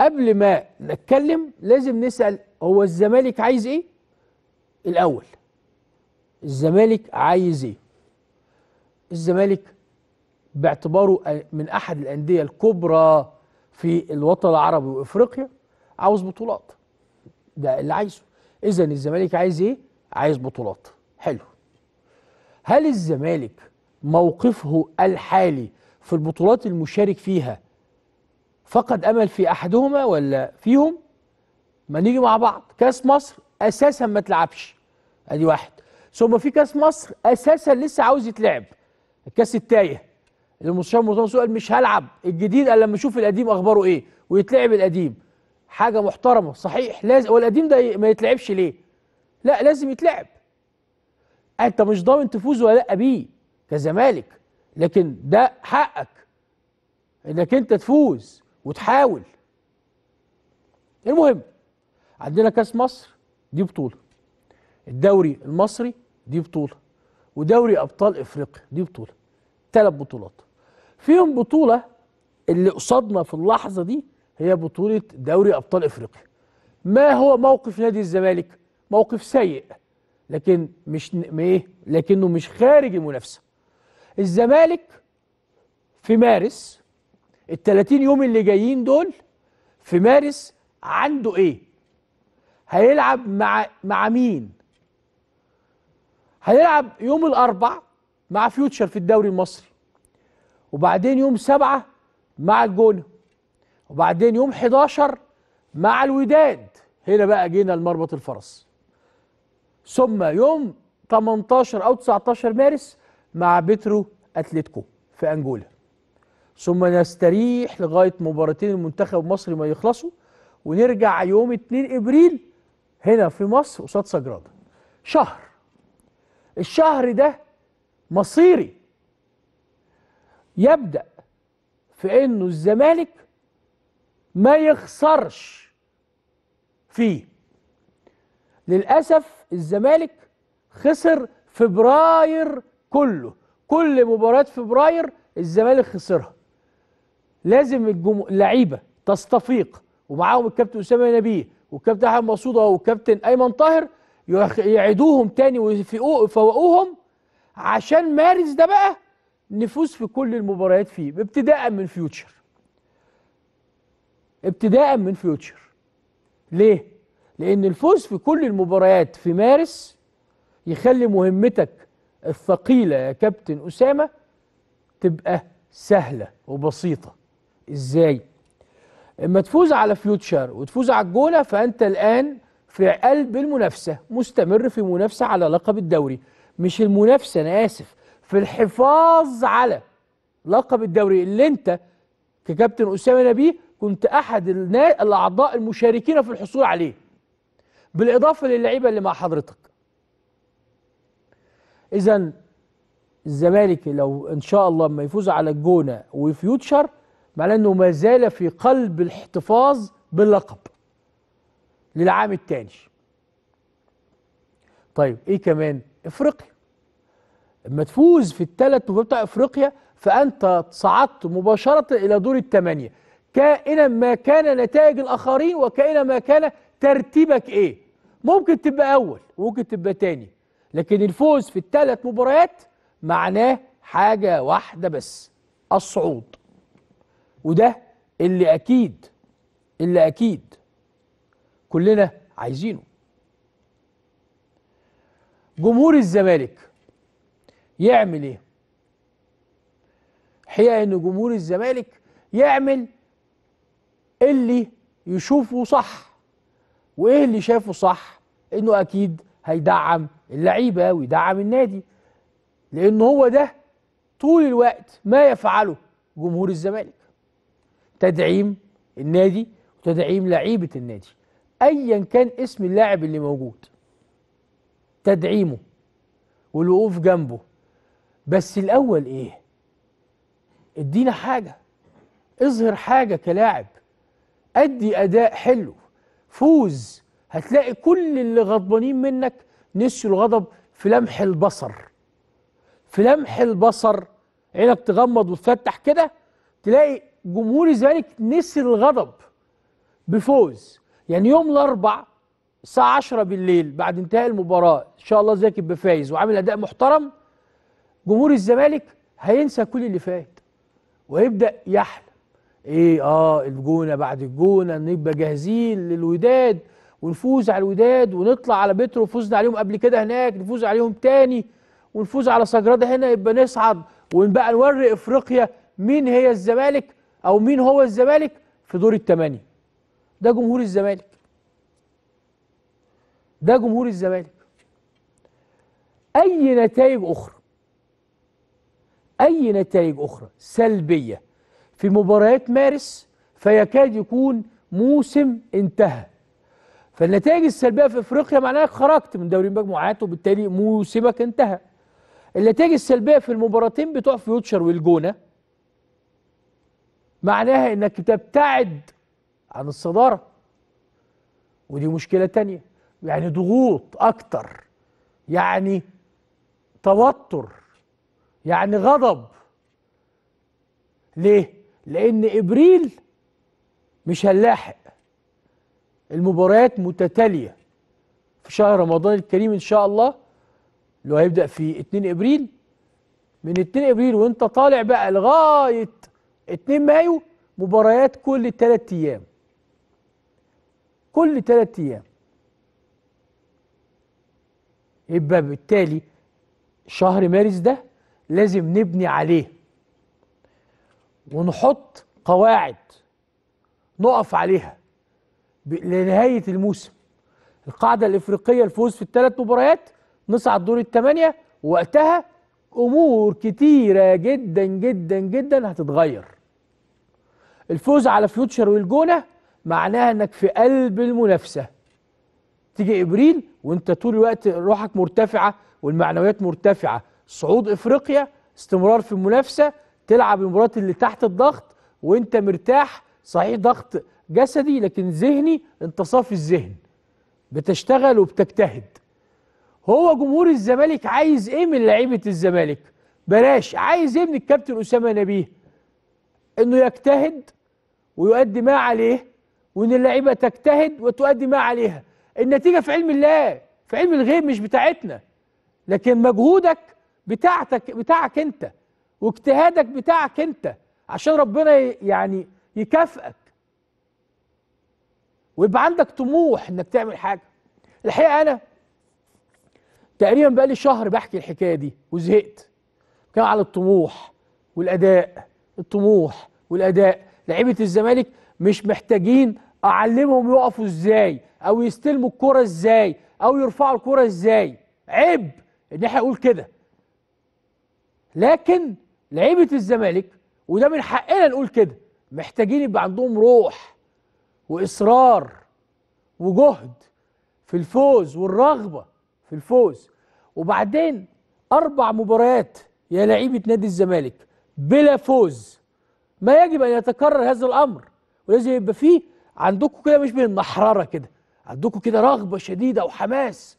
قبل ما نتكلم لازم نسأل هو الزمالك عايز ايه الأول الزمالك عايز ايه الزمالك باعتباره من أحد الأندية الكبرى في الوطن العربي وإفريقيا عاوز بطولات ده اللي عايزه إذا الزمالك عايز ايه عايز بطولات حلو هل الزمالك موقفه الحالي في البطولات المشارك فيها فقد امل في احدهما ولا فيهم ما نيجي مع بعض كاس مصر اساسا ما تلعبش ادي واحد ثم في كاس مصر اساسا لسه عاوز يتلعب الكاس التايه اللي المستشار مرتضى سؤال مش هلعب الجديد الا لما اشوف القديم اخباره ايه ويتلعب القديم حاجه محترمه صحيح لازم هو القديم ده ما يتلعبش ليه لا لازم يتلعب انت مش ضامن تفوز ولا لا بيه كزمالك لكن ده حقك انك انت تفوز وتحاول المهم عندنا كاس مصر دي بطوله الدوري المصري دي بطوله ودوري ابطال افريقيا دي بطوله ثلاث بطولات فيهم بطوله اللي قصادنا في اللحظه دي هي بطوله دوري ابطال افريقيا ما هو موقف نادي الزمالك موقف سيء لكن مش ايه لكنه مش خارج المنافسه الزمالك في مارس ال 30 يوم اللي جايين دول في مارس عنده ايه هيلعب مع مع مين هيلعب يوم الاربع مع فيوتشر في الدوري المصري وبعدين يوم سبعة مع الجونة وبعدين يوم 11 مع الوداد هنا بقى جينا لمربط الفرس ثم يوم 18 او 19 مارس مع بيترو اتلتيكو في انجولا ثم نستريح لغايه مباراتين المنتخب المصري ما يخلصوا ونرجع يوم 2 ابريل هنا في مصر قصاد سجراده شهر الشهر ده مصيري يبدا في انه الزمالك ما يخسرش فيه للاسف الزمالك خسر فبراير كله كل مباراه فبراير الزمالك خسرها لازم الجمهور اللعيبه تستفيق ومعاهم الكابتن اسامه نبيه والكابتن احمد مسعود والكابتن ايمن طاهر يعيدوهم تاني ويفوقوهم عشان مارس ده بقى نفوز في كل المباريات فيه ابتداء من فيوتشر ابتداء من فيوتشر ليه؟ لأن الفوز في كل المباريات في مارس يخلي مهمتك الثقيلة يا كابتن أسامة تبقى سهلة وبسيطة ازاي اما تفوز على فيوتشر وتفوز على الجونه فانت الان في قلب المنافسه مستمر في منافسه على لقب الدوري مش المنافسه انا اسف في الحفاظ على لقب الدوري اللي انت ككابتن اسامه نبيه كنت احد الاعضاء المشاركين في الحصول عليه بالاضافه للعيبه اللي مع حضرتك اذا الزمالك لو ان شاء الله ما يفوز على الجونه وفيوتشر مع انه ما زال في قلب الاحتفاظ باللقب للعام الثاني طيب ايه كمان افريقيا لما تفوز في الثلاث مباريات بتاع افريقيا فانت صعدت مباشره الى دور الثمانيه كائنا ما كان نتائج الاخرين وكائنا ما كان ترتيبك ايه ممكن تبقى اول وممكن تبقى تاني لكن الفوز في الثلاث مباريات معناه حاجه واحده بس الصعود وده اللي اكيد اللي اكيد كلنا عايزينه جمهور الزمالك يعمل ايه الحقيقه ان جمهور الزمالك يعمل اللي يشوفه صح وايه اللي شافه صح انه اكيد هيدعم اللعيبه ويدعم النادي لان هو ده طول الوقت ما يفعله جمهور الزمالك تدعيم النادي وتدعيم لعيبه النادي ايا كان اسم اللاعب اللي موجود تدعيمه والوقوف جنبه بس الاول ايه ادينا حاجه اظهر حاجه كلاعب ادي اداء حلو فوز هتلاقي كل اللي غضبانين منك نسيوا الغضب في لمح البصر في لمح البصر عينك تغمض وتفتح كده تلاقي جمهور الزمالك نسي الغضب بفوز يعني يوم الاربع الساعه 10 بالليل بعد انتهاء المباراه ان شاء الله زاكي بفايز فايز وعامل اداء محترم جمهور الزمالك هينسى كل اللي فات ويبدا يحلم ايه اه الجونه بعد الجونه نبقى جاهزين للوداد ونفوز على الوداد ونطلع على بترو وفوزنا عليهم قبل كده هناك نفوز عليهم تاني ونفوز على سجراده هنا يبقى نصعد ونبقى نوري افريقيا مين هي الزمالك أو مين هو الزمالك في دور الثمانية ده جمهور الزمالك ده جمهور الزمالك أي نتائج أخرى أي نتائج أخرى سلبية في مباريات مارس فيكاد يكون موسم انتهى فالنتائج السلبيه في افريقيا معناها خرجت من دوري المجموعات وبالتالي موسمك انتهى النتائج السلبيه في المباراتين بتوع فيوتشر والجونه معناها انك تبتعد عن الصداره ودي مشكله تانية يعني ضغوط اكتر يعني توتر يعني غضب ليه لان ابريل مش هنلاحق المباريات متتاليه في شهر رمضان الكريم ان شاء الله اللي هيبدا في 2 ابريل من 2 ابريل وانت طالع بقى لغايه 2 مايو مباريات كل ثلاث ايام كل ثلاث ايام يبقى بالتالي شهر مارس ده لازم نبني عليه ونحط قواعد نقف عليها لنهاية الموسم القاعدة الإفريقية الفوز في الثلاث مباريات نصعد دور الثمانية وقتها أمور كتيرة جدا جدا جدا هتتغير الفوز على فيوتشر والجونه معناها انك في قلب المنافسه تيجي ابريل وانت طول الوقت روحك مرتفعه والمعنويات مرتفعه صعود افريقيا استمرار في المنافسه تلعب المباريات اللي تحت الضغط وانت مرتاح صحيح ضغط جسدي لكن ذهني انت صافي الذهن بتشتغل وبتجتهد هو جمهور الزمالك عايز ايه من لعيبه الزمالك بلاش عايز ايه من الكابتن اسامه نبيه انه يجتهد ويؤدي ما عليه وان اللعيبه تجتهد وتؤدي ما عليها النتيجه في علم الله في علم الغيب مش بتاعتنا لكن مجهودك بتاعتك بتاعك انت واجتهادك بتاعك انت عشان ربنا يعني يكافئك ويبقى عندك طموح انك تعمل حاجه الحقيقه انا تقريبا بقالي شهر بحكي الحكايه دي وزهقت كان على الطموح والاداء الطموح والاداء لعيبه الزمالك مش محتاجين اعلمهم يقفوا ازاي او يستلموا الكره ازاي او يرفعوا الكره ازاي عيب ان احنا نقول كده لكن لعيبه الزمالك وده من حقنا نقول كده محتاجين يبقى عندهم روح واصرار وجهد في الفوز والرغبه في الفوز وبعدين اربع مباريات يا لعيبه نادي الزمالك بلا فوز ما يجب أن يتكرر هذا الأمر ولازم يبقى فيه عندكم كده مش بنحرره كده عندكم كده رغبة شديدة وحماس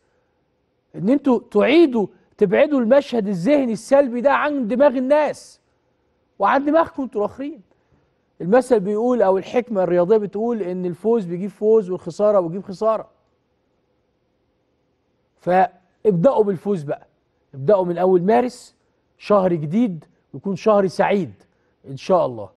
إن أنتوا تعيدوا تبعدوا المشهد الذهني السلبي ده عن دماغ الناس وعن دماغكم انتوا الآخرين المثل بيقول أو الحكمة الرياضية بتقول إن الفوز بيجيب فوز والخسارة بيجيب خسارة فابدأوا بالفوز بقى ابدأوا من أول مارس شهر جديد ويكون شهر سعيد ان شاء الله